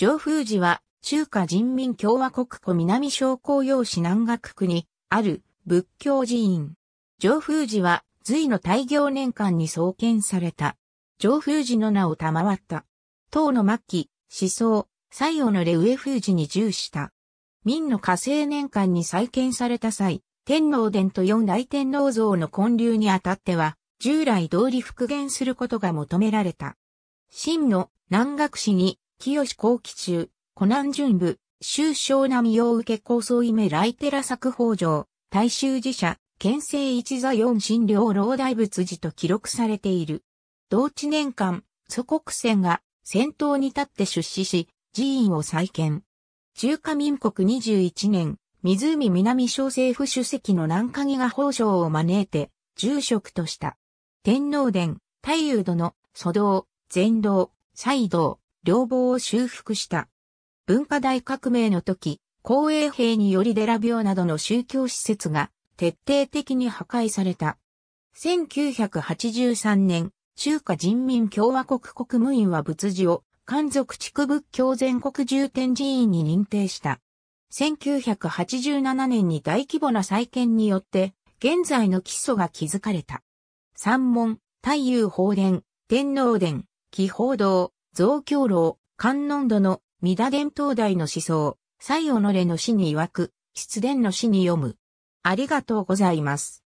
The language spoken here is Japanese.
上風寺は中華人民共和国湖南商工用市南岳区にある仏教寺院。上風寺は隋の大行年間に創建された。上風寺の名を賜った。唐の末期、思想、西洋の礼上風寺に従した。明の火星年間に再建された際、天皇殿と四大天皇像の建立にあたっては、従来通り復元することが求められた。真の南学寺に清後期中、湖南巡部、周昌並洋受構想イメ来寺作法上、大衆寺社、県政一座四神領老大仏寺と記録されている。同地年間、祖国船が先頭に立って出資し、寺院を再建。中華民国21年、湖南省政府主席の南鍵が法相を招いて、住職とした。天皇殿、太夫殿、祖道、禅道、西道、両房を修復した。文化大革命の時、公営兵により寺病などの宗教施設が徹底的に破壊された。1983年、中華人民共和国国務院は仏事を漢族地区仏教全国重点寺院に認定した。1987年に大規模な再建によって、現在の基礎が築かれた。三門、太夫法殿、天皇殿、紀宝堂、増強老、観音度の、三田伝統大の思想、西己の死に曰く、出伝の死に読む。ありがとうございます。